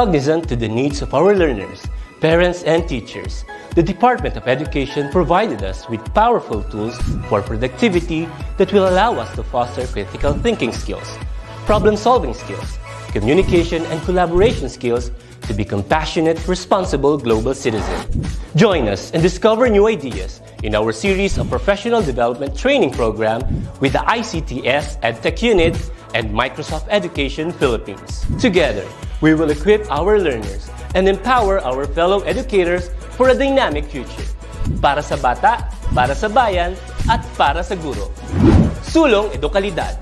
cognizant to the needs of our learners, parents, and teachers, the Department of Education provided us with powerful tools for productivity that will allow us to foster critical thinking skills, problem-solving skills, communication and collaboration skills to become passionate, responsible global citizens. Join us and discover new ideas in our series of professional development training program with the ICTS EdTech Unit and Microsoft Education Philippines. Together, We will equip our learners and empower our fellow educators for a dynamic future. Para sa bata, para sa bayan, at para sa guro. Sulong Edukalidad.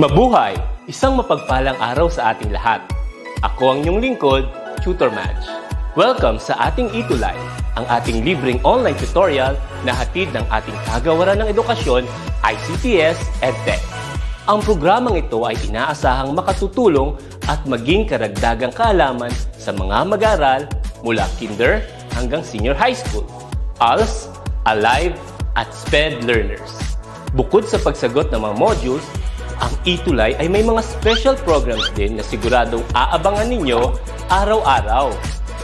Mabuhay! Isang mapagpalang araw sa ating lahat. Ako ang inyong lingkod, Tutor Match. Welcome sa ating e Itulay, ang ating libreng online tutorial na hatid ng ating kagawaran ng edukasyon, ICTS EdTech. Ang programang ito ay inaasahang makatutulong at maging karagdagang kaalaman sa mga mag-aral mula kinder hanggang senior high school, ALS, ALIVE, at SPED learners. Bukod sa pagsagot ng mga modules, ang e Itulay ay may mga special programs din na siguradong aabangan ninyo araw-araw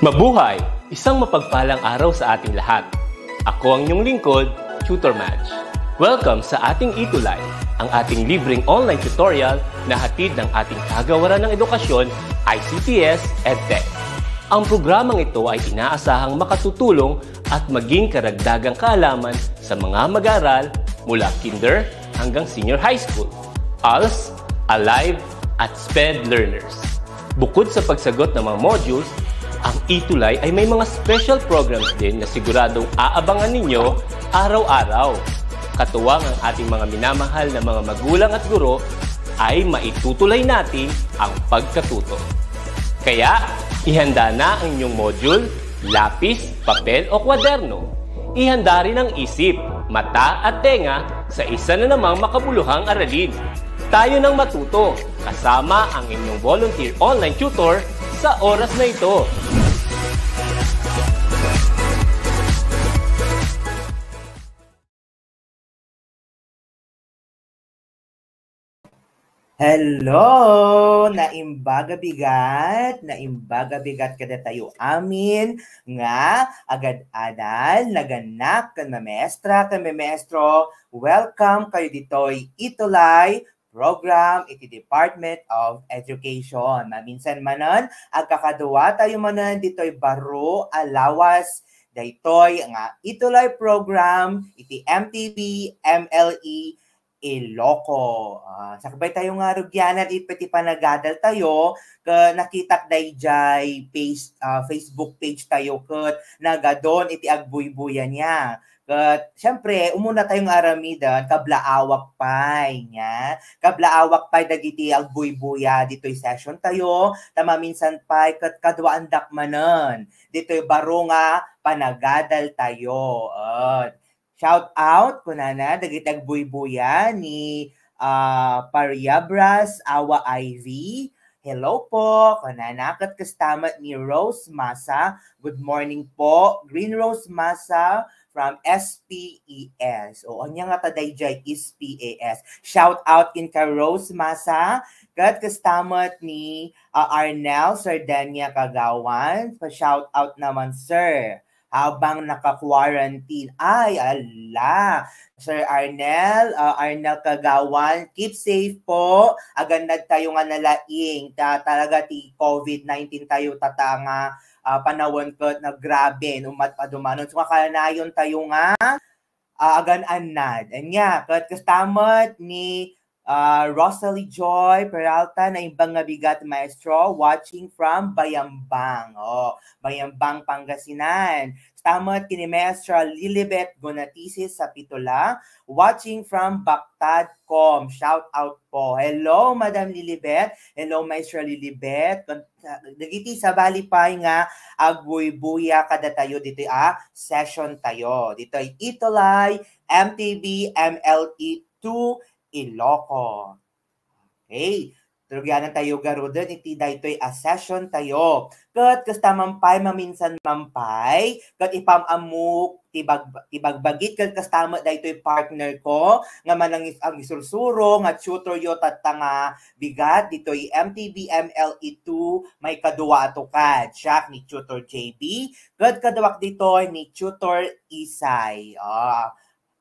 Mabuhay! Isang mapagpalang araw sa ating lahat. Ako ang inyong lingkod, Tutor Match. Welcome sa ating e Itulay, ang ating libreng online tutorial na hatid ng ating kagawaran ng edukasyon, ICTS EdTech. Ang programang ito ay inaasahang makatutulong at maging karagdagang kaalaman sa mga mag-aaral mula kinder hanggang senior high school, ALS, ALIVE, at SPED learners. Bukod sa pagsagot ng mga modules, ang Itulay ay may mga special programs din na siguradong aabangan ninyo araw-araw. Katuwang ang ating mga minamahal na mga magulang at guro ay maitutulay natin ang pagkatuto. Kaya, ihanda na ang inyong module, lapis, papel o kwaderno. Ihanda rin ang isip, mata at tenga sa isa na namang makabuluhang aralin. Tayo nang matuto kasama ang inyong volunteer online tutor sa oras na ito. Hello! Naimbaga bigat, naimbaga bigat kada tayo amin nga agad-anal, naganak kan mamestra, kan memestro. Welcome kayo ditoy itulay program iti Department of Education. Maminsan manon, agkakaduwa tayo manon dito'y baro alawas daytoy nga ituloy program iti MTV MLE Iloco. Uh, ah, sakbay tayo nga rugyanan ipati panagadal tayo ka nakitak dayjay page, uh, Facebook page tayo ket nagadon iti agbuybuyan niya But, syempre, umuna tayong aramida, kablaawak pay, nya. Kablaawak pay, dagiti agbuy-buya, dito'y session tayo, tama minsan pay, kat kadwaan dakmanan. Dito'y baro nga, panagadal tayo. Uh, shout out, kunana, dagiti agbuy-buya ni uh, Pariabras Awa Ivy, Hello po, kananakat kastamat ni Rose Masa. Good morning po, Green Rose Masa from SPES. E o, anya nga tadayjay is PAS. Shout out kin ka Rose Masa, Good kastamat ni uh, Arnel Sardania Kagawan. Pa-shout out naman, sir habang naka-quarantine. Ay, ala! Sir Arnel, uh, Arnel Kagawan, keep safe po. Agad tayo nga nalaing. Ta talaga ti COVID-19 tayo tatanga uh, panahon ko na grabe no matpadumanon so kakanayon tayo nga uh, ah, agan anad yeah, kat kastamat ni uh, Rosalie Joy Peralta na ibang nga bigat maestro watching from Bayambang. Oh, Bayambang, Pangasinan. Tama at Maestra Lilibet Gonatisis sa Pitula, watching from Baktad.com. Shout out po. Hello, Madam Lilibet. Hello, Maestro Lilibet. Ah, nagiti sa bali pa nga agbuy-buya kada tayo dito ah, session tayo. Dito ay Itolay, MTV, MLE2, Iloco. Okay? Turugyanan tayo garuda iti ti daytoy asesyon tayo. Kat kasta mampay maminsan mampay, kat ipamamuk tibag tibagbagit kat kastama daytoy partner ko nga manangis ang isursuro nga tutor yo tatanga nga bigat ditoy MTB MLE2 may kaduwa ato ka Jack ni tutor JB kat kaduwak dito ni tutor Isay. Ah. Oh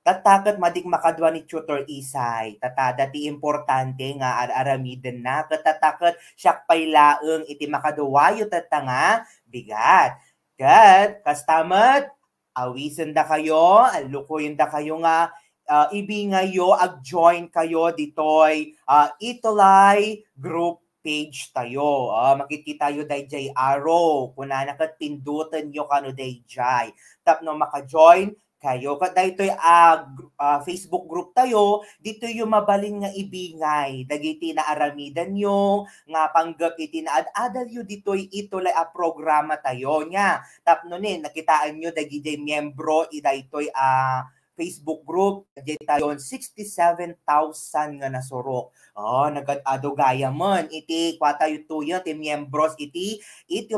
tatakot madik makadwa ni Tutor Isay. Tatada ti importante nga araramiden na. Katatakot siyak pailaeng iti makaduwayo tatanga bigat. Good. kastamat, awisan da kayo, alukoyin da kayo nga uh, ibingayo, ag-join kayo ditoy uh, ah, Itolay Group page tayo. Uh, makikita tayo day jay arrow. Kuna nakatpindutan nyo kano day jay. Tapno maka-join kayo. Dahito ay uh, uh, ah, Facebook group tayo, dito yung mabalin nga ibingay. Dagiti na aramidan nyo, nga panggap iti na adadal yu dito ay a ah, programa tayo nya. Tapno ni, eh, nakitaan nyo dagiti miyembro, dahito a uh, Facebook group, dito tayo 67,000 nga nasurok. Oh, nagkatado gaya man. Iti, kwata yu tuyo, iti miyembros, iti, iti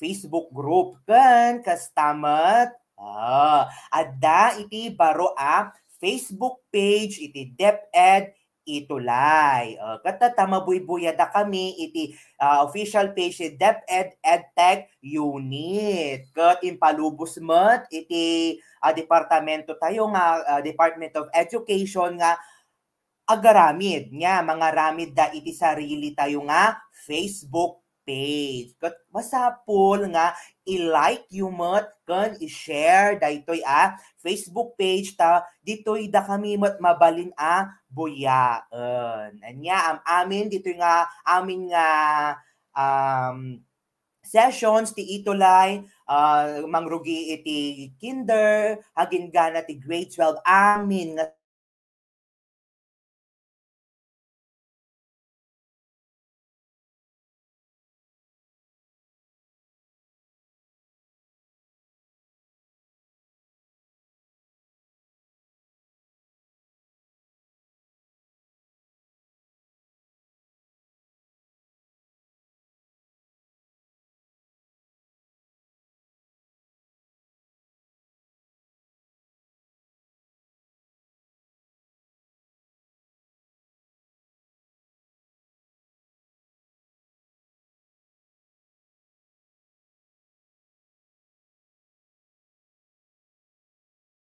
Facebook group kan kastamat Ah, adda iti baro a Facebook page iti DepEd itulay. Uh, ah, kata tama buybuya da kami iti uh, official page iti DepEd EdTech Unit. Kat impalubos mat iti uh, departamento tayo nga uh, Department of Education nga agaramid nga mga ramid da iti sarili tayo nga Facebook page. Kat masapul nga i-like yumot kan i-share daytoy a Facebook page ta ditoy da kami mat mabalin a buyaan. Anya am amin ditoy nga amin nga um, sessions ti itulay uh, ah, mangrugi iti kinder hagin gana ti grade 12 amin nga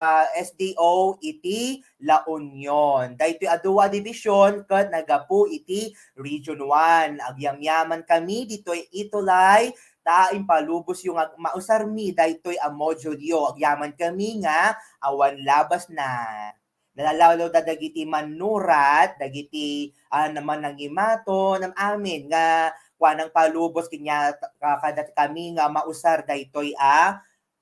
uh, ah, SDO iti e La Union. Dahito aduwa division kat nagapu iti e Region 1. Agyamyaman kami ditoy itulay tain palubos yung mi daytoy a modulyo agyaman kami nga awan labas na nalalalo da dagiti manurat, dagiti uh, naman ng imato, ng amin, nga kwanang palubos, kanya uh, kadat kami nga mausar daytoy a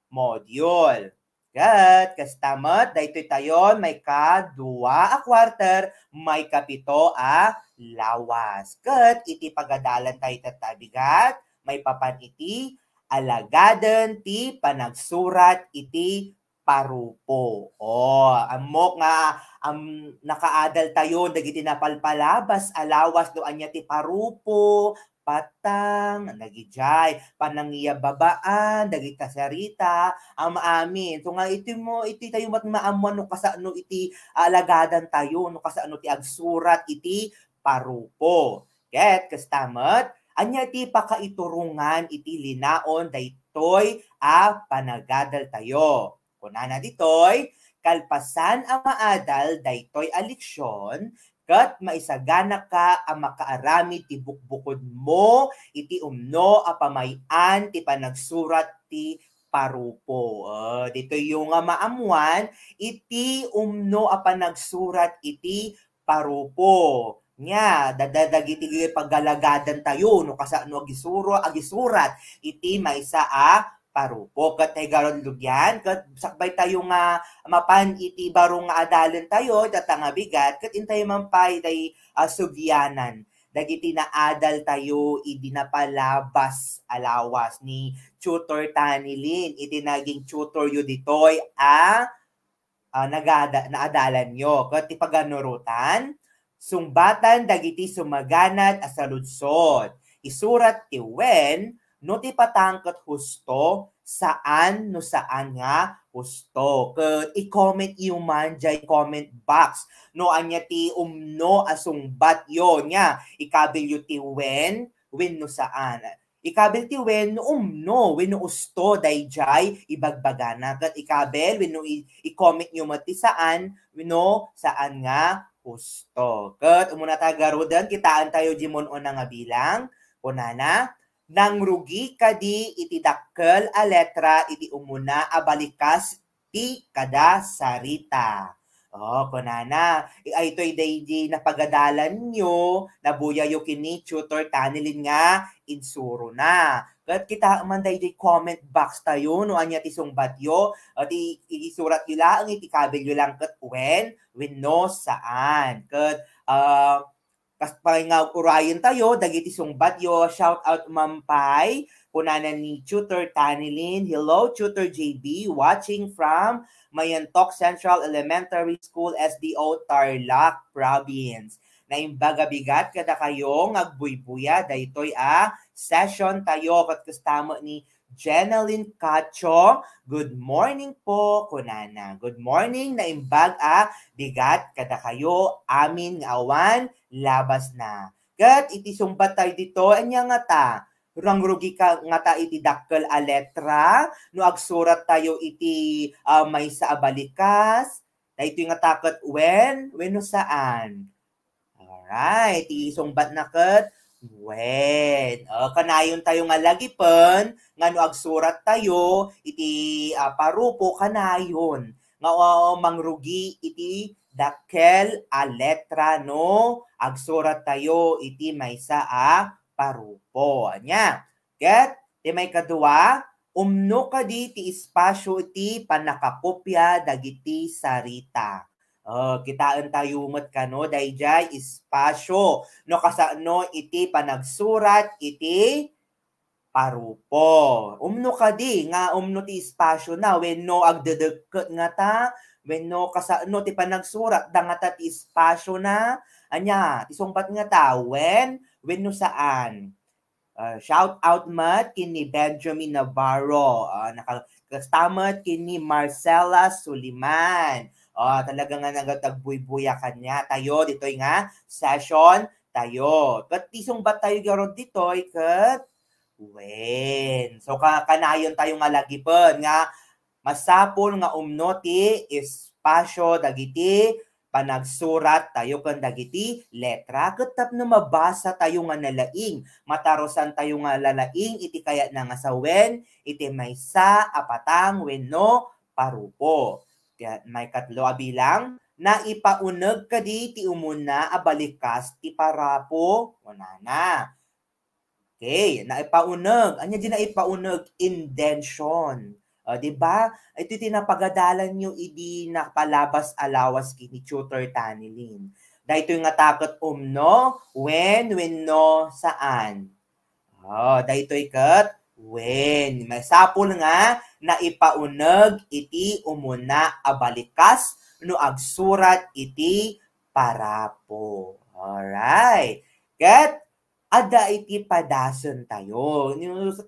module. God, kastamat, daytoy tayon, may ka duwa a quarter, may kapito a lawas. Kat, iti pagadalan tayo tatabigat, may papan iti, alagaden ti panagsurat iti parupo. O, oh, amok nga, am, um, nakaadal tayo, dagiti napalpalabas, alawas doan niya ti parupo, patang, nagijay, panangiyababaan, dagita sarita, am amin. So nga iti mo, iti tayo mat maamuan no kasano iti alagadan tayo, no kasano ti agsurat iti parupo. Get? Kastamat? Anya ti pakaiturungan iti linaon daytoy a panagadal tayo. Kunana ditoy, kalpasan ang maadal daytoy aliksyon kat maisagana ka ang makaarami ti bukbukod mo iti umno a pamayan ti panagsurat ti parupo. Uh, dito yung nga maamuan iti umno a panagsurat iti parupo Nga, dadadag iti paggalagadan tayo no kasa no agisuro agisurat iti maysa a parupok kat higaron lugyan kat sakbay tayo nga mapan iti baro nga adalan tayo tatanga bigat kat intay mampay day uh, sugyanan dagiti na adal tayo idi na palabas alawas ni tutor Tanilin iti naging tutor yu ditoy a uh, ah, nagada naadalan yo kat ti paganurutan sungbatan dagiti sumaganat a saludsod isurat ti wen no ti patangkat husto, saan, no saan nga, husto. ket i-comment man manjay comment box. No, anya ti umno asungbat yon nga. Ikabil ti when when no saan. Ikabel ti when no umno, when no usto, dayjay, ibagbagana. ket ikabel, when no i-comment nyo mati saan, no, saan nga, husto. ket umuna ta tagarodan, kitaan tayo jimon o nga bilang. Kunana, nang rugi kadi iti dakkel a letra iti umuna a balikas ti kada sarita. Oh, kunana. Ito ay daigi na pagadalan nyo, na buya kini tutor tanilin nga, insuro na. Kat kita man daigi comment box tayo, no anya tisong batyo, at isurat nyo lang, iti kabil nyo lang, kat when, when no saan. Kat, uh, Kas pangingag urayon tayo, dagiti sung badyo, shout out mampay, punanan ni Tutor Tanilin. Hello Tutor JB, watching from Mayantok Central Elementary School SDO Tarlac Province. Na imbaga bigat kada kayo ngagbuybuya daytoy a ah, session tayo kat kustamo ni Jeneline Cacho. Good morning po, kunana. Good morning, naimbag a bigat kada kayo amin nga awan labas na. Kat iti sumbat tayo dito, anya nga ta. Rangrugi ka nga ta iti dakkel a letra, no agsurat tayo iti uh, may sa abalikas. Dahito nga takat when, when no saan. Alright, iti sumbat na kat Wen, uh, kanayon tayo nga lagipan, nga no agsurat tayo, iti uh, parupo kanayon. Nga uh, mangrugi iti dakkel a letra no, agsurat tayo iti maysa a parupo. Anya, get? Ti may kadua, umno ka di ti espasyo iti panakakopya dagiti sarita. Uh, kitaan tayumat kano dayjay espasyo no no, iti panagsurat iti parupo umno kadi nga umno ti ispasyo na no, agdedeket nga ta no, wenno no, ti panagsurat da nga ta ti espasyo na anya ti sungbat nga ta wen no, saan Uh, shout out mat kini Benjamin Navarro, uh, ah, nakatamat kini Marcela Suliman, Ah, talaga nga nagatagbuy-buya kanya tayo ditoy nga session tayo. But ba bat tayo garon ditoy kat Wen. So ka kanayon tayo nga lagi pon nga masapol nga umnoti espasyo dagiti panagsurat tayo kan dagiti letra ketap na mabasa tayo nga nalaing matarosan tayo nga lalaing iti kaya na nga sa wen iti maysa apatang wenno parupo kaya may katlo abilang, na ipauneg ka di ti umuna abalikas ti parapo. Wala na. Okay, na ipauneg Anya di na ipauneg Indention. O, uh, di ba? Ito tinapagadalan nyo idi napalabas alawas kini Tutor Tanilin. Dahil ito yung atakot umno, when, when no, saan. Oh, dahil ito ikat, Wen, masapul nga na ipaunag iti umuna abalikas no agsurat iti parapo. Alright. Get? Ada iti padasen tayo.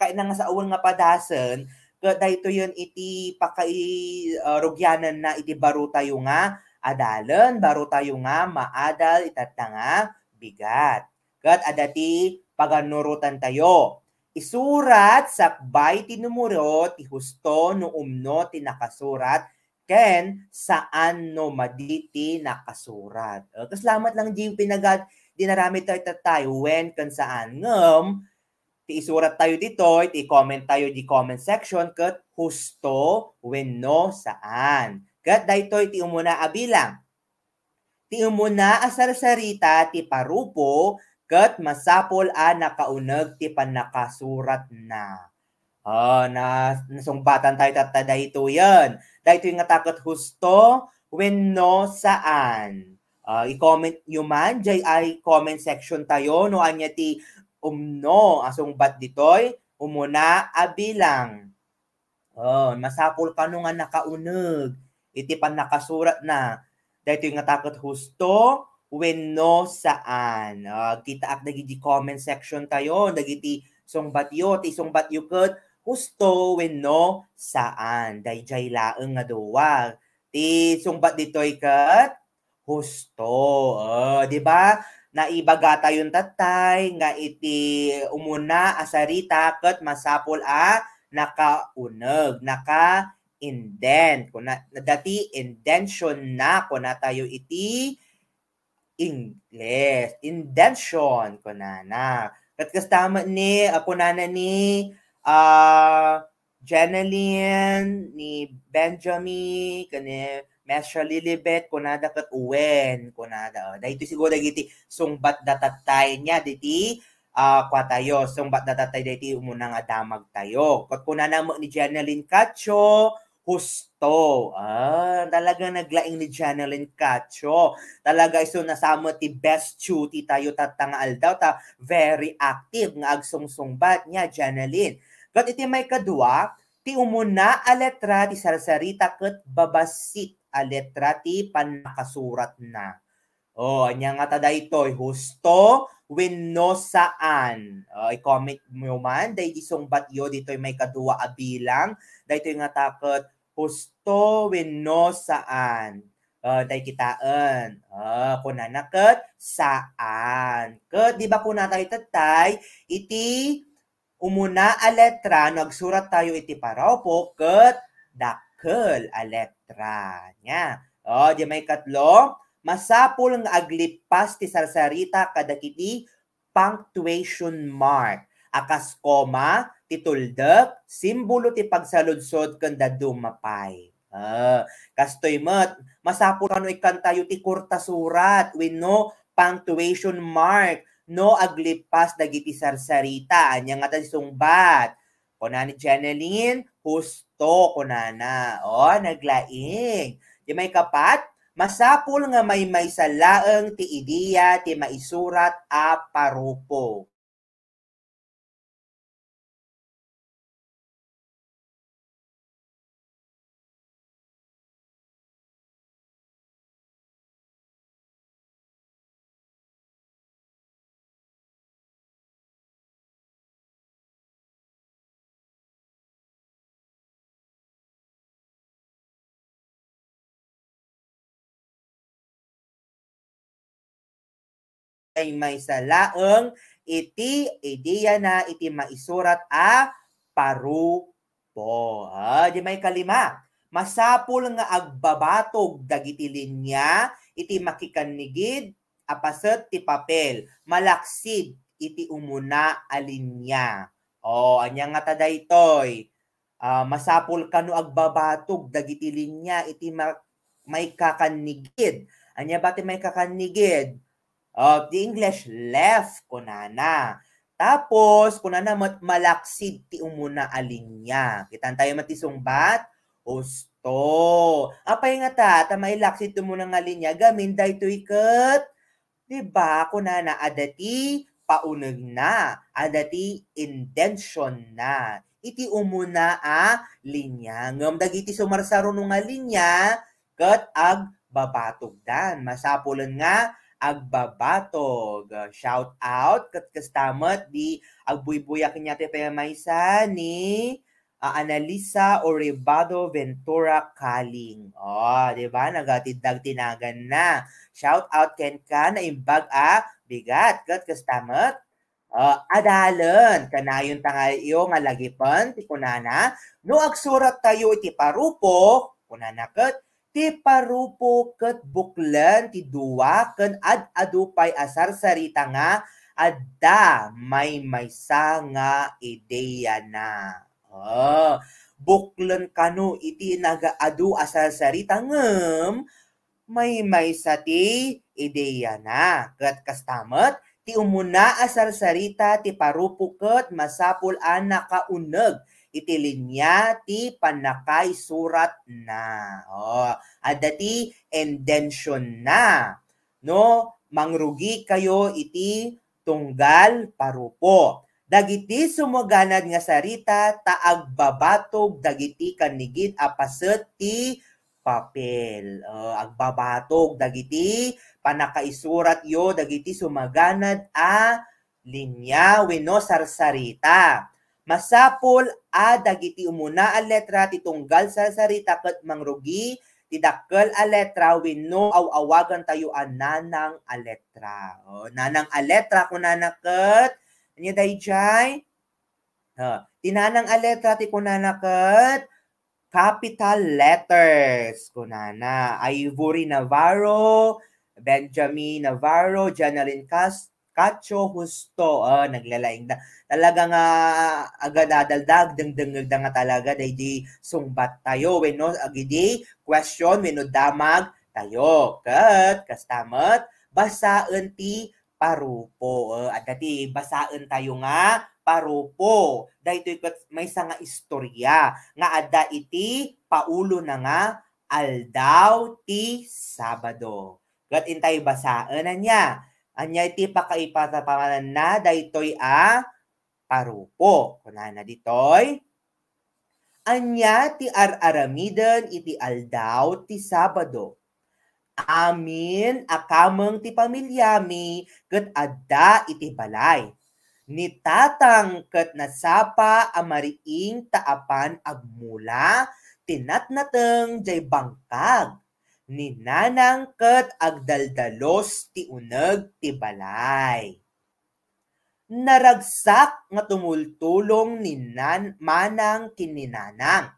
Kain nga sa awal nga padasen, dahito yun iti pakai-rugyanan uh, na iti baro tayo nga adalan, baro tayo nga maadal itatanga bigat. Kat adati paganurutan tayo isurat sakbay tinumuro ti husto no umno ti nakasurat ken saan no maditi nakasurat. Uh, oh, Kaslamat lang di pinagad dinarami tayo tayo when kan saan ngem ti isurat tayo dito, ti comment tayo di comment section ket husto when no saan. Ket dayto ti umuna abilang. Ti umuna asarsarita ti parupo Kat masapol a nakauneg ti panakasurat na. Oh, na nasungbatan tayo tata dahito yan. Dahito yung takot husto when no saan. Uh, i-comment nyo man, jay ay comment section tayo, no anya ti umno, asong bat ditoy, umuna abilang. Oh, masapol ka no nga Iti pan na. Dahito yung takot husto when no saan. Uh, kita ak dagiti comment section tayo, dagiti songbatyo, ti songbatyo ket husto when no saan. Dayjay laeng nga duwa. Ti songbat ditoy ket husto. Uh, di ba? Naibaga tayon tatay nga iti umuna asarita ket masapol a nakauneg, naka indent. Kuna dati indention na kuna tayo iti English. Intention, kunana. Kat tama ni, uh, ah, kunana ni, uh, Jeneline, ni Benjamin, kani, Mesha Lilibet, kunada kat uwen, kunada. Oh. Dahito siguro dagiti, sungbat datatay niya, diti, uh, ah, kwa tayo, sungbat datatay diti, umunang adamag tayo. Kat kunana mo ni Jeneline Kacho, Husto. Ah, talaga naglaing ni Janeline Cacho. Talaga iso nasama ti best duty tayo tatangaal daw ta very active nga agsungsungbat niya Janeline. Kat iti may kadua, ti umuna a letra ti sarsarita ket babasit a letra ti panakasurat na. Oh, anya nga ta daytoy husto no saan. Uh, i-comment mo man, day isong bat yo, dito'y may kadua a bilang, dayto'y nga takot husto wenno saan. Uh, tay kitaan. Uh, kunana ket saan. Ket, di ba kunana tayo tay? Iti umuna a letra, nagsurat tayo iti paraw po, ket dakkel a letra. Nya. O, uh, di may katlo, masapul nga aglipas ti sarsarita kadakiti punctuation mark. Akas, koma, tituldak, simbolo ti pagsaludsod kanda dumapay. Ah, kastoy mat, masapo ano ikan tayo ti kurta surat, when no punctuation mark, no aglipas dagiti sarsarita, anya nga ta sungbat. Kuna ni Janeline, husto kunana. O, oh, naglaing. Di may kapat, masapul nga may may salaeng ti idea ti maisurat a parupo. ay may salaeng iti ideya na iti maisurat a parupo. Ah, di may kalima. Masapul nga agbabatog dagiti linya iti makikanigid apaset ti papel malaksid iti umuna a linya. O, oh, anya nga taday toy. Uh, ah, masapul kano agbabatog dagiti linya iti may kakanigid. Anya ba ti may kakanigid? Uh, the English left kunana. Tapos, kunana mat malaksid ti umuna alinya. Kitan tayo matisungbat? Usto. Apay nga ta, tamay laksid ti umuna nga linya. Gamin da ito ikat. Diba, kunana adati paunag na. Adati intention na. Iti umuna a linya. Ngam dagiti sumarsaro nga alinya, kat ag babatog dan. Masapulan nga, agbabatog. Shout out kat kastamat di agbuybuyak niya te payamaysa ni uh, Analisa Oribado Ventura Kaling. Oh, di ba? Nagatiddag tinagan na. Shout out ken ka na imbag a bigat kat kastamat. Uh, oh, adalan kanayon tangay iyo nga lagipan ti kunana no agsurat tayo iti parupo kunana ket ti parupo ket buklen ti duwa ken ad adupay asarsarita nga adda may maysa nga ideya na. Oh, buklen kano iti nagaadu asarsarita ngem may maysa ti ideya na. Ket kastamet ti umuna asarsarita ti parupo ket masapul anak kauneg itilinya ti panakay surat na. O, adati endensyon na. No, mangrugi kayo iti tunggal parupo. Dagiti sumaganad nga sarita taagbabatog dagiti kanigit apaset ti papel. Uh, agbabatog dagiti panakaisurat yo dagiti sumaganad a linya wenno sarsarita. Masapol a dagiti umuna a letra titunggal sa sarita ket mangrugi tidakkel a letra wenno awagan tayo a nanang a letra. O, nanang a letra kunana ket anya dayjay uh, tinanang a letra ti kunana ket capital letters kunana Ivory Navarro, Benjamin Navarro, Janalyn Castro, Cacho Husto, oh, ah, naglalaing na. Talagang uh, ah, agad adaldag, nga talaga, day di sungbat tayo, weno, agidi, ah, question, weno damag, tayo, kat, kastamat, basaan ti parupo. Uh, at dati, basaan tayo nga parupo. Dahil ito may isa nga istorya. Nga ada iti, paulo na nga, aldaw ti Sabado. Gat intay basaan na niya. Anyay ti pakaipata pamanan na daytoy a parupo. Kunana ditoy. Anya ti araramiden iti aldaw ti Sabado. Amin akamang ti pamilyami ket adda iti balay. Ni tatang ket nasapa amariing taapan agmula tinatnateng jay bangkag ni ninanangkat agdaldalos ti uneg ti balay. Naragsak nga tumultulong ni nan, manang kininanang.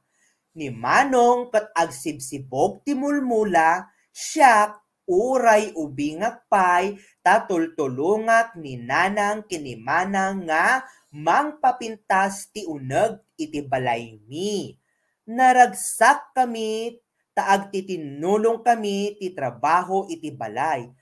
Ni manong kat agsibsibog ti mulmula, siya uray ubingak pay tatultulungak ni nanang kinimanang nga mangpapintas ti uneg iti balay mi naragsak kami taag ti kami ti trabaho iti balay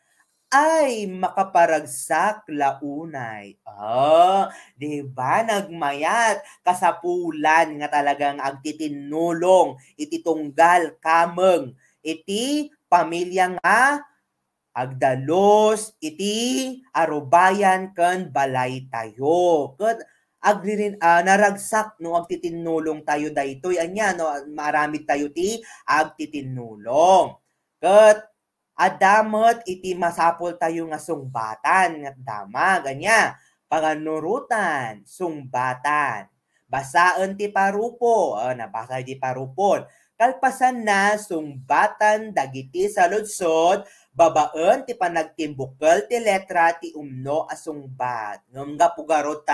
ay makaparagsak launay. Ah, oh, di ba nagmayat kasapulan nga talagang agtitinulong iti tunggal kameng iti pamilya nga agdalos iti arubayan ken balay tayo. Ket agririn uh, ah, naragsak no agtitinulong tayo daytoy anya no marami tayo ti agtitinulong ket adamot iti masapol tayo nga sungbatan nga dama ganya panganurutan sungbatan basaen ti parupo uh, nabasa ti parupon kalpasan na sungbatan dagiti saludsod babaen ti panagtimbukal ti letra ti umno asungbat. Ngam nga pugarot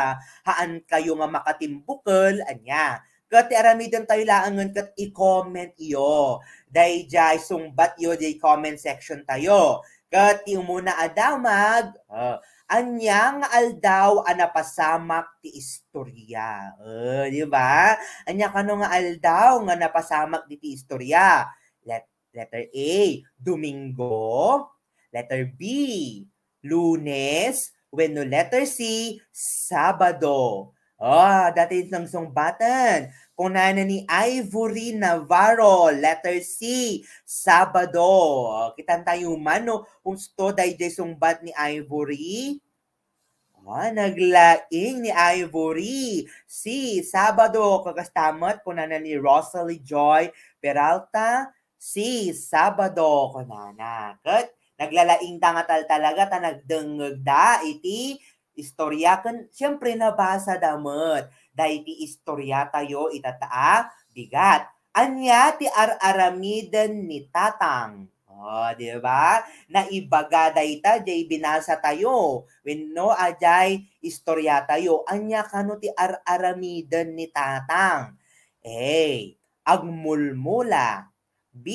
haan kayo nga makatimbukal, anya. Kat ti aramidan tayo laangan kat i-comment iyo. Day jay sungbat iyo, di comment section tayo. Kat ti umuna adamag, uh, oh, Anyang aldaw napasamak ti istorya. Uh, di ba? Anya kano nga aldaw nga napasamak di ti istorya Letter A, Domingo. Letter B, Lunes. When no letter C, Sabado. Oh, ah, that is ng song button. Kunana ni Ivory Navarro, letter C, Sabado. Ah, Kitan tayo mano, gusto digest song bat ni Ivory. Ah, oh, naglaing ni Ivory. C, Sabado, kagastamat, kunana ni Rosalie Joy Peralta, si Sabado ko nana. Kat, naglalaing tangatal talaga ta nagdengeg da iti istorya kan siyempre nabasa damot da iti istorya tayo itataa bigat. Anya ti araramiden ni tatang. Oh, di ba? Na ibaga dayta jay binasa tayo. When no ajay istorya tayo. Anya kano ti araramiden ni tatang. Eh, agmulmula B.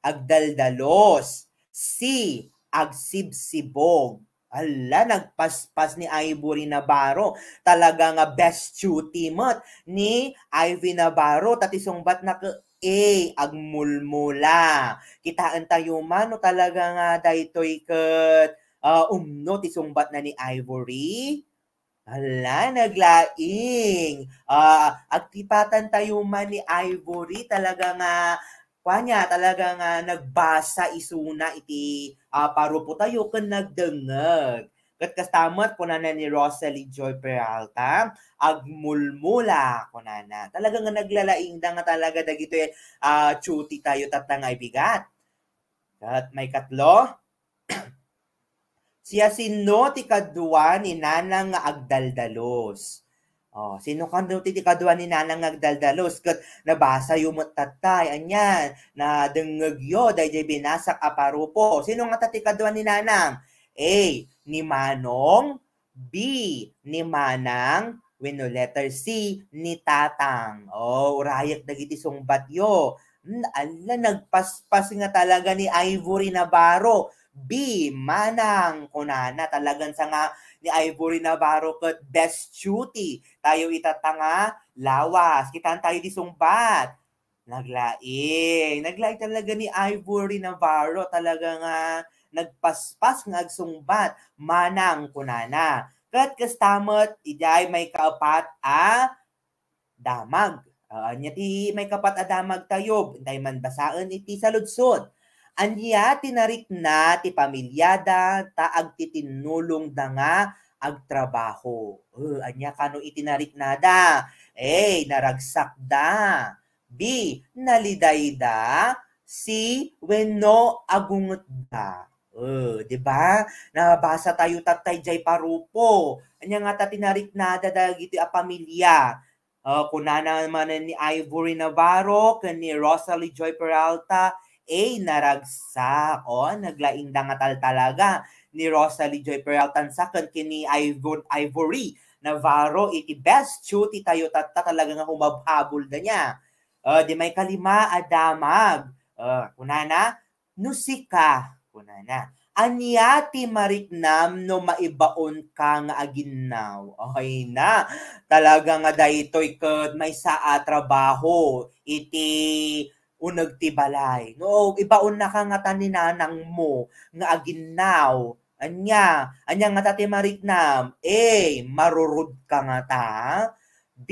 Agdaldalos. C. Agsibsibog. Ala, nagpaspas ni Ivory Navarro. Talaga nga best duty mat ni Ivy Navarro. Tatisong bat na A, agmulmula. Kitaan tayo man, no, talaga nga daytoy kat uh, umno, tisungbat na ni Ivory. Ala, naglaing. Uh, agtipatan tayo man ni Ivory, talaga nga kwa kanya talagang uh, nagbasa isuna iti uh, ah, parupo tayo kan nagdengeg. Kat kastamat ko na ni Rosalie Joy Peralta, agmulmula ko na na. Talagang nga naglalaing da nga talaga dagito eh, uh, chuti tayo tatangay bigat. At may katlo, siya sino ti kadwa ni nanang agdaldalos Oh, sino kan daw titi kadwa ni nanang nagdaldalos kat nabasa yung tatay anyan na dengeg yo dayjay binasak aparupo. Sino nga tati kadwa ni nanang? A ni Manong, B ni Manang, when no letter C ni Tatang. Oh, urayak dagiti sungbat yo. Hmm, ala, nagpaspas nga talaga ni Ivory Navarro. B, manang kunana talagang sa nga ni Ivory Navarro kat best shooty. Tayo itatanga, lawas. Kitaan tayo di sumbat. Naglaing. Naglaing talaga ni Ivory Navarro. Talaga nga nagpaspas ng sumbat. Manang kunana. Kat kastamat, iday may kapat a damag. Uh, ah, nya ti may kapat a damag tayo. Day man basaan iti sa ludsod Anya tinarik na ti pamilyada ta agtitinulong da nga agtrabaho. Uh, oh, anya kano itinarik na da? A. Eh, naragsak da. B. Naliday da. C. Wenno agungot da. Uh, di ba? Nabasa tayo tatay jay parupo. Anya nga ta tinarik na da dagiti a pamilya. Uh, oh, kunana naman ni Ivory Navarro, ni Rosalie Joy Peralta, ay naragsak. O, naglaing dangatal talaga ni Rosalie Joy Peralta sa kini Ivor, Ivory Navarro iti best shoot tayo tata talaga nga humabhabol na niya. Uh, di may kalima adamag. Uh, kunana, nusika. Kunana. Aniati mariknam no maibaon ka nga aginnaw. Okay na. Talaga nga daytoy kud may saa trabaho iti unag tibalay. No, ibaon na ka nga taninanang mo, nga aginaw, anya, anya nga tati mariknam, A, eh, marurud ka nga ta, B,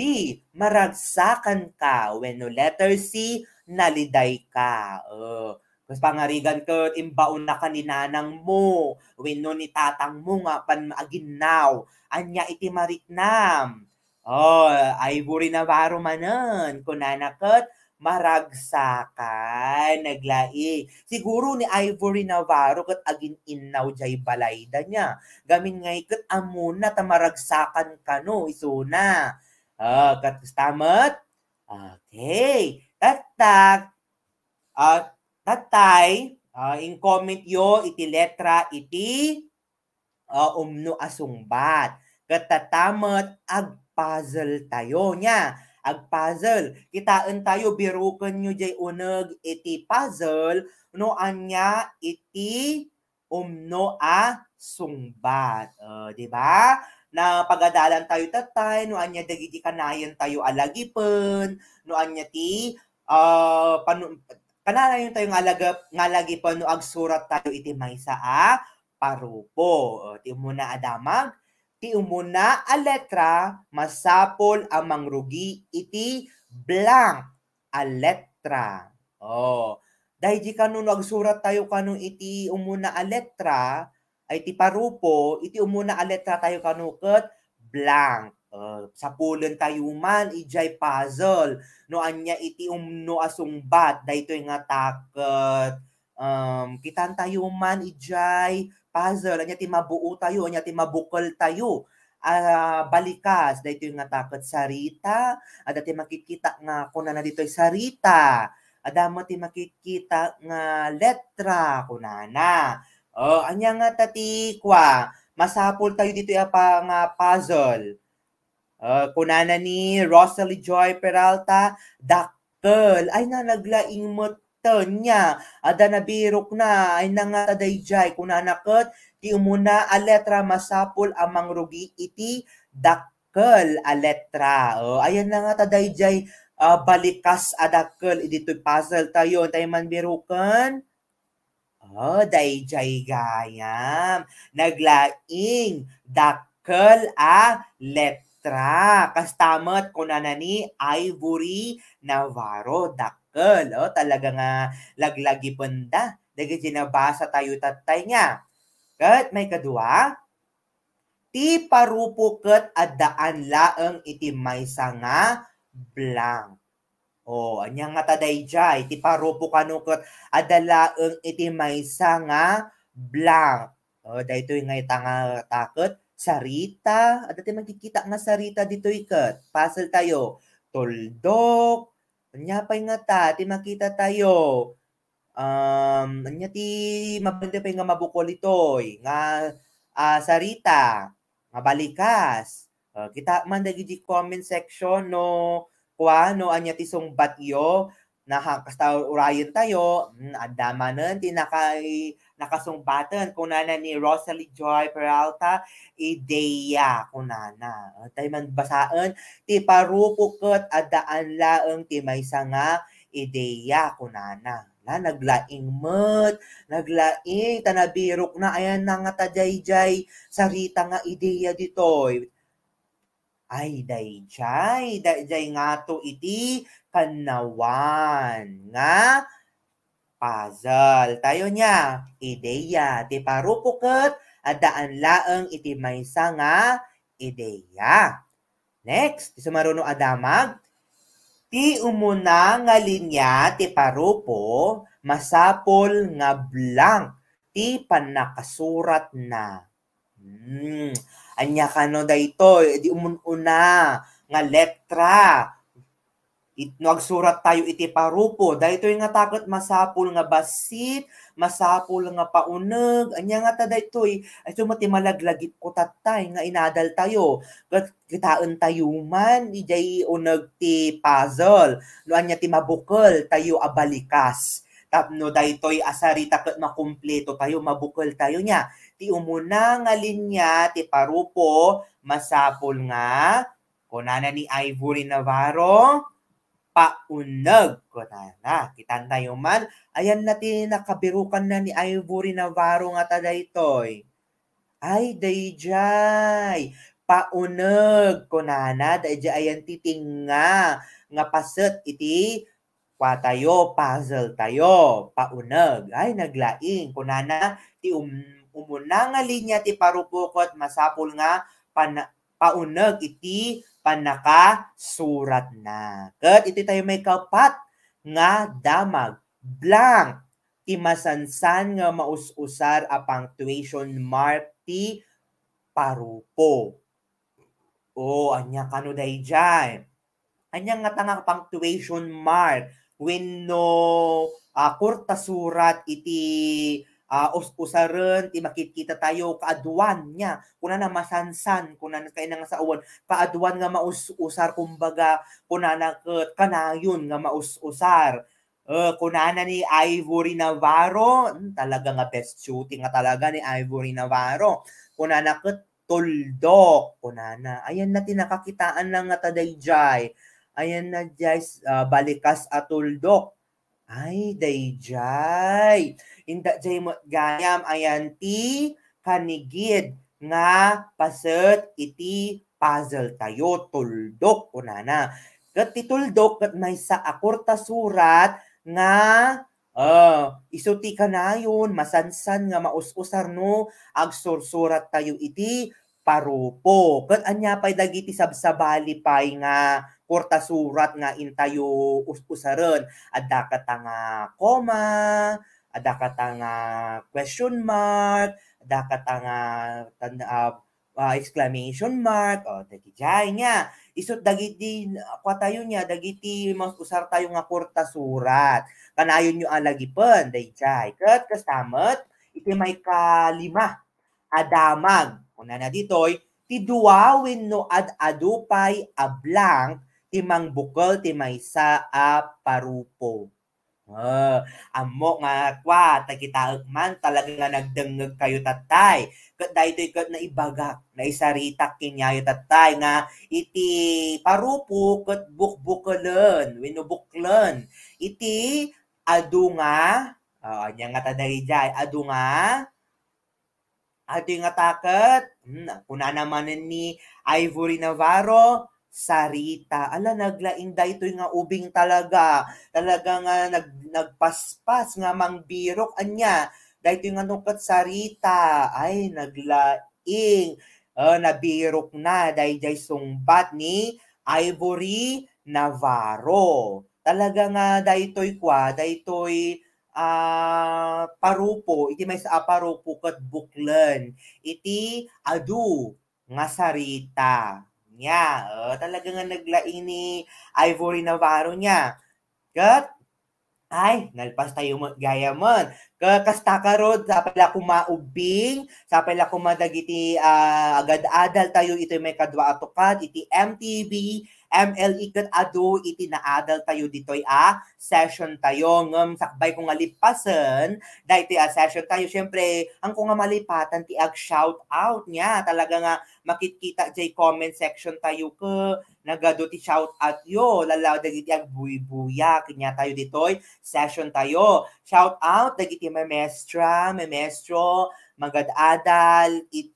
maragsakan ka, when no letter C, naliday ka. Uh, oh, kasi pangarigan ko, imbaon na kaninanang mo, wino ni tatang mo nga, pan panaginaw, anya iti mariknam. Oh, Ivory Navarro manan, kunanakot, maragsakan, naglai. Siguro ni Ivory Navarro kat agin innaw jay balayda niya. Gamin ngay kat amuna ta maragsakan kano isuna. Ah, uh, kat stamat. Okay. Tatak. Ah, uh, tatay. Uh, in comment yo iti letra iti uh, umno asungbat. Katatamat ag puzzle tayo niya ag puzzle. Kitaan tayo birukan nyo jay uneg iti puzzle no anya iti umno a sungbat. Uh, di ba? na pagadalan tayo tatay, no anya dagiti kanayan tayo alagipen, no anya ti uh, panu, kananayon tayo ngalagap, ngalagipen no agsurat tayo iti maysa a parupo. Ti oh, muna adamag, ti umuna a letra, masapol ang mangrugi iti blank a letra. Oh. Dahil di kanun agsurat tayo kanu iti umuna a letra, ay ti parupo, iti umuna a letra tayo kanu ket blank. Uh, sa pulon tayo man, ijay puzzle. No, anya iti umno asungbat, dahito yung atak. Uh, um, kitan tayo man, ijay puzzle, anya ti mabuo tayo, anya ti mabukol tayo. Uh, balikas, dahito yung nga takot sarita, ada ti makikita nga kuna na dito sarita, adamo ti makikita nga letra kuna na. O, oh, anya nga tatikwa, masapol tayo dito yung pa nga puzzle. Uh, kunana ni Rosalie Joy Peralta, dakkel, ay na, naglaing mo nya adana birok na ay nga tadayjay kunanakot ti umuna a letra masapol amang rugi iti dakkel a letra o ayan na nga tadayjay uh, ah, balikas a dakkel iti puzzle tayo tayo man biroken Oh, dayjay gayam. Naglaing dakkel a letra. Kastamat ko na ni Ivory Navarro dak Uncle, oh, talaga nga laglagi panda. Daga ginabasa tayo tatay nga. Kat may kadua? Ti parupo kat adaan laeng iti maysa nga blank. O, oh, anya nga taday jay, ti parupo kanukot adalaeng iti maysa nga blank. O, oh, dahito nga itanga takot sarita. At dati magkikita nga sarita dito ikat. Puzzle tayo. Toldok. Anyapay nga ta, ti makita tayo. Um, anya ti mabente pa nga mabukol itoy. nga uh, sarita, nga balikas. Uh, kita man da dagiti comment section no kwa no anya ti sungbat yo na kasta urayen tayo, hmm, adamanan ti nakay nakasumbatan nana ni Rosalie Joy Peralta ideya kunana tay magbasaan ti parupukot adaan laeng ti maysa nga ideya kunana na naglaing met, naglaing tanabirok na ayan na nga tadayjay sarita nga ideya ditoy. Ay dayjay, dayjay nga to iti kanawan nga puzzle. Tayo niya, ideya. Ti parupukat, adaan laeng iti maysa nga ideya. Next, ti sumaruno adamag, ti umuna nga linya ti parupo, masapol nga blank, ti panakasurat na. Hmm. Anya ka no da ito, di umununa nga letra, It, nagsurat tayo iti parupo. Dahil ito yung nga takot masapul nga basit, masapul nga pauneg. Anya nga tada ito eh. Ito mati malaglagit ko tatay nga inadal tayo. Kitaan tayo man, ijay unag ti puzzle. No anya ti mabukol, tayo abalikas. Tapno daytoy asarita ket makumpleto tayo, mabukol tayo nya. Ti umuna nga linya ti parupo masapul nga kunana ni Ivory Navarro paunag ko na na. Kitan tayo man, ayan natin nakabirukan na ni Ivory Navarro nga tadaytoy. Ay, dayjay, paunag ko na na, dayjay ayan titinga, nga paset iti kwa tayo, puzzle tayo, paunag. Ay, naglaing Kunana, ti um, umuna nga linya ti parupukot, masapol nga, pana, paunag iti panakasurat na. Kat iti tayo may kapat nga damag, blank, Imasansan nga maus-usar a punctuation mark ti parupo. O, oh, anya kanu day dyan? Anya nga tanga punctuation mark when no uh, ah, kurta surat iti Ah, uh, usaren ti makikita tayo kaaduan niya kuna na masansan kuna na kay nga sa uwan kaaduan nga maususar kumbaga kuna na kanayon nga maususar usar Uh, eh, kunana ni Ivory Navarro, hmm, talaga nga best shooting nga talaga ni Ivory Navarro. Kunana kat tuldok, na Ayan na tinakakitaan na nga taday jay. Ayan na jay, uh, ah, balikas at tuldok ay, dayjay. Inda jay mo gayam ayan ti kanigid nga paset iti puzzle tayo tuldok unana. Kat tituldok kat may sa akurta surat nga Uh, isuti ka na yun, masansan nga maususar no, agsursurat tayo iti parupo. Kat anya pa'y dagiti sabsabali pa'y nga porta surat nga intayo usaran adda ka nga comma adda ka nga question mark adda ka nga uh, uh, exclamation mark o oh, dagiti nga isot dagiti kwa tayo nya dagiti mas usar tayo nga porta surat kanayon nyo alagipen dayjay ket kasamet iti may kalima adamag una na ditoy tiduawin no ad adupay a blank timang bukol ti maysa a parupo. Uh, amo nga kwa tagitaag man talaga nga nagdengeg kayo tatay ket daytoy ket na ibagak na isarita kinyayo tatay nga iti parupo ket bukbukelen winubuklen iti adu oh, nga uh, nya nga taday jay adu nga adu nga taket hmm, kuna naman ni Ivory Navarro Sarita. Ala, naglainda ito nga ubing talaga. Talaga nga nag, nagpaspas nga mang birok. anya. Dahil ito nga nungkat Sarita. Ay, naglaing. Uh, nabirok na dahil dahil sungbat ni Ivory Navarro. Talaga nga dahil ito'y kwa, dahil ito'y uh, ah, parupo, iti may sa parupo kat buklan, iti adu nga sarita niya. Oh, talaga nga naglaing ni Ivory Navarro niya. Kat, ay, nalpas tayo mo, gaya mon. Kakastaka road, sa pala kumaubing, sa pala kumadagiti uh, agad-adal tayo, ito may kadwa atukat, iti MTV, MLE kat ado iti naadal tayo ditoy a ah, session tayo ng sakbay kong alipasan dahito a ah, session tayo syempre ang kung nga malipatan ti ag shout out niya talaga nga makikita jay comment section tayo ko nagado ti shout out yo lalaw dagiti ag buibuya kanya tayo ditoy session tayo shout out dagiti memestra memestro magadadal iti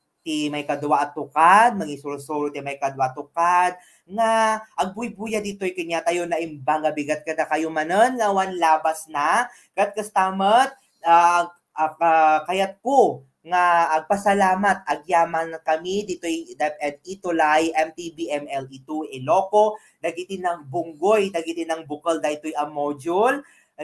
may kadwa at tukad, mangisulsuro ti may kadwa at tukad, nga agbuy ditoy kanya tayo na imbanga bigat kada kayo manon lawan labas na kat kastamat uh, uh, kayat ko nga agpasalamat agyaman na kami ditoy at itulay MTBML2 e Iloco dagiti ng bunggoy dagiti ng bukal daytoy a module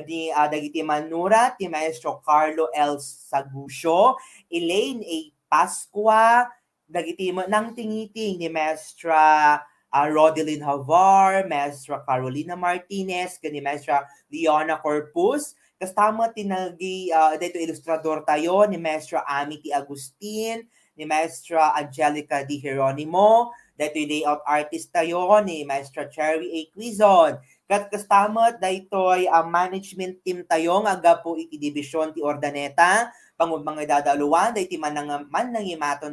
ni uh, dagiti Manura ti Maestro Carlo L. Sagusio Elaine A. Pascua dagiti nang tingiting ni Maestra uh, Rodeline Havar, Mestra Carolina Martinez, kani Mestra Leona Corpus. Tapos tama tinagi, uh, ah, dito ilustrador tayo ni Mestra Amity Agustin, ni Mestra Angelica Di Geronimo, dito yung layout artist tayo ni Mestra Cherry A. Quizon. Kat kastamat, dito ay ang ah, management team tayo nga po iti division ti Ordaneta, pangod mga dadaluan, dito manang, nang man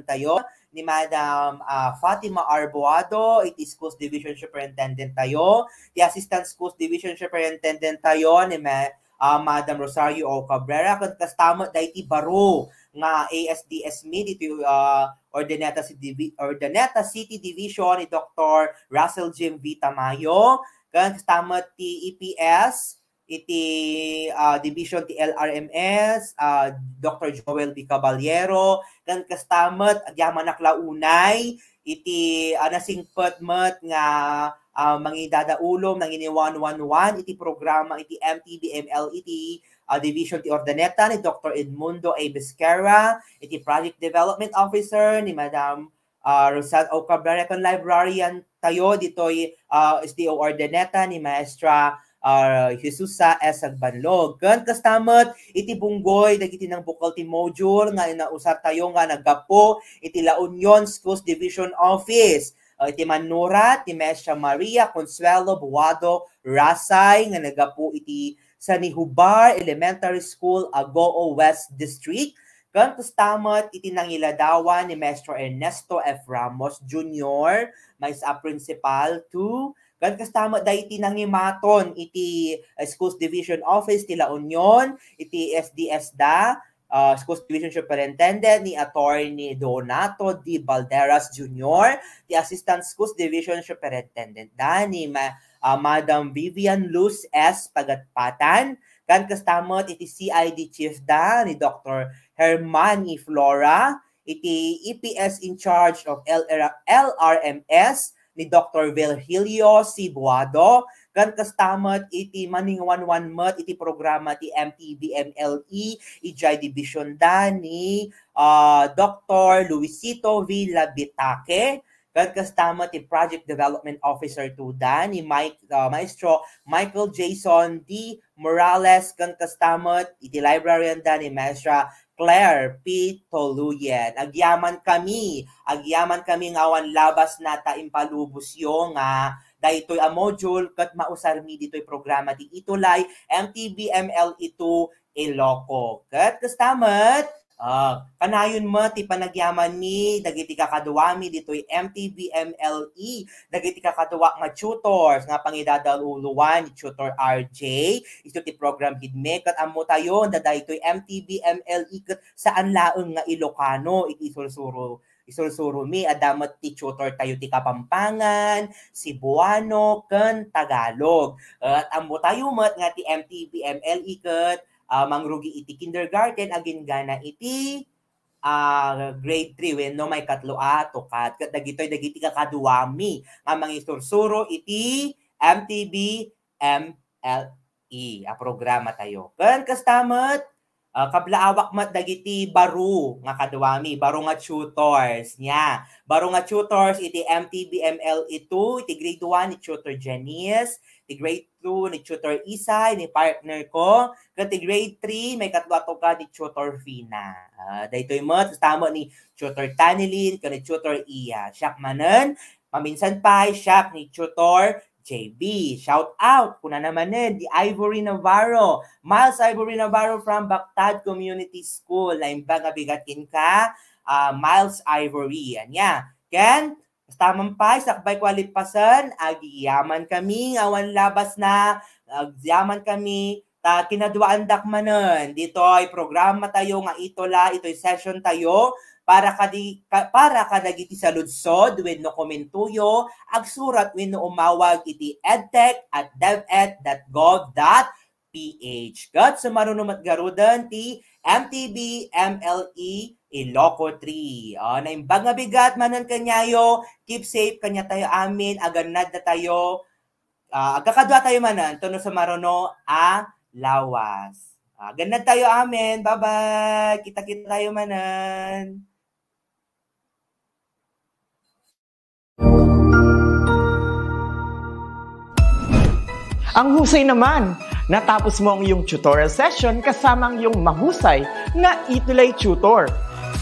tayo, ni Madam uh, Fatima Arboado, it is Schools Division Superintendent tayo. The Assistant Schools Division Superintendent tayo ni Ma uh, Madam Rosario O. Cabrera. Kung kastamot dahi baro nga ASDS meet ito uh, Ordineta City, Divi- Ordineta City Division ni Dr. Russell Jim V. Tamayo. Kung kastamot ti e EPS iti uh, division ti LRMS, uh, ah, Dr. Joel D. Caballero, kan kastamet agyaman launay iti uh, nasingpet met nga uh, mangidadaulom ng ini 111 iti programa iti MTBML iti e uh, division ti Ordaneta ni Dr. Edmundo A. Biscara, iti project development officer ni Madam uh, Rosal O. Cabrera kan librarian tayo ditoy uh, SDO Ordaneta ni Maestra uh, Jesusa S. Agbanlog. Kan kastamat, iti bunggoy, dagiti ng bukal ti module, nga inausar tayo nga nagapo, iti La Union Schools Division Office. Uh, iti Manura, ti Mesha Maria, Consuelo, Buwado, Rasay, nga nagapo iti sa Nihubar Elementary School, Agoo West District. Gantos iti nangiladawan ni Maestro Ernesto F. Ramos Jr., mais a principal to Kan kas tama da iti nangimaton iti uh, Schools Division Office ti La Union, iti SDS da, uh, ah, Schools Division Superintendent ni Attorney Donato D. Balderas Jr., ti Assistant Schools Division Superintendent da ni Ma, uh, Madam Vivian Luz S. Pagatpatan, kan kastamot iti CID Chief da ni Dr. Herman Flora, iti EPS in charge of LR- LRMS ni Dr. Virgilio Sibuado, kan kastamat iti 11 met iti programa ti MTV MLE ijay division da ni uh, ah, Dr. Luisito Villabitaque kan kastamat ti Project Development Officer 2 da ni Mike, uh, Maestro Michael Jason D. Morales kan kastamat iti librarian da ni Maestra Claire P. Toluyen. Agyaman kami, agyaman kami ngawan labas na taimpalubos yo nga daytoy a module kat mausar mi ditoy programa ti itulay MTBML ito e Iloco. Kat kastamat Uh, kanayon mo, ti panagyaman ni, dagiti kakaduami, dito'y MTBMLE, dagiti kakaduwa nga tutors, nga pangidadaluluan, ni tutor RJ, ito ti program hidme, kat amo tayo, dada ito'y MTBMLE, kat saan laeng nga Ilocano, iti isursuro isursuro mi adamat ti tutor tayo ti Kapampangan, Cebuano, ken Tagalog. At ambo tayo mat nga ti MTBMLE ket uh, mangrugi iti kindergarten agin gana iti uh, grade 3 wenno may katlo ato kat kat dagitoy dagiti kakaduwami nga mangisursuro iti MTB MLE a ah, programa tayo ken kastamet uh, kablaawak mat dagiti baro nga kaduwami, baro nga tutors niya. Baro nga tutors iti MTBML ito, e iti grade 1 ni tutor Janice, Ti grade 2 ni Tutor Isay, ni partner ko. Kaya ti grade 3, may katwa to ka ni Tutor Fina. Uh, ah, dahito yung mga, tamo ni Tutor Tanilin, ka ni Tutor Iya. Siyak manan, paminsan pa, siyak ni Tutor JB. Shout out! Kuna naman eh, di Ivory Navarro. Miles Ivory Navarro from Baktad Community School. Laimbaga bigatin ka, uh, Miles Ivory. Yan niya. Ken, mas tamang pay, sakbay kwalipasan, agiyaman kami, awan labas na, agyaman kami, ta kinadwaan dakmanan. Dito ay programa tayo nga ito itola, ito'y session tayo, para kadi ka, para ka nagiti sa ludsod when no komentuyo agsurat when no umawag iti edtech at devet.gov.ph God sa so marunong at garudan ti MTB MLE Iloco 3. Oh, ah, na imbag nga bigat manan kanyayo, keep safe kanya tayo amin, aganad na tayo. Uh, ah, agakadwa tayo manan, tono sa marono, a lawas. Ah, aganad tayo amin, bye-bye, kita-kita tayo manan. Ang husay naman, natapos mo ang iyong tutorial session kasama ang iyong mahusay na Itulay Tutor.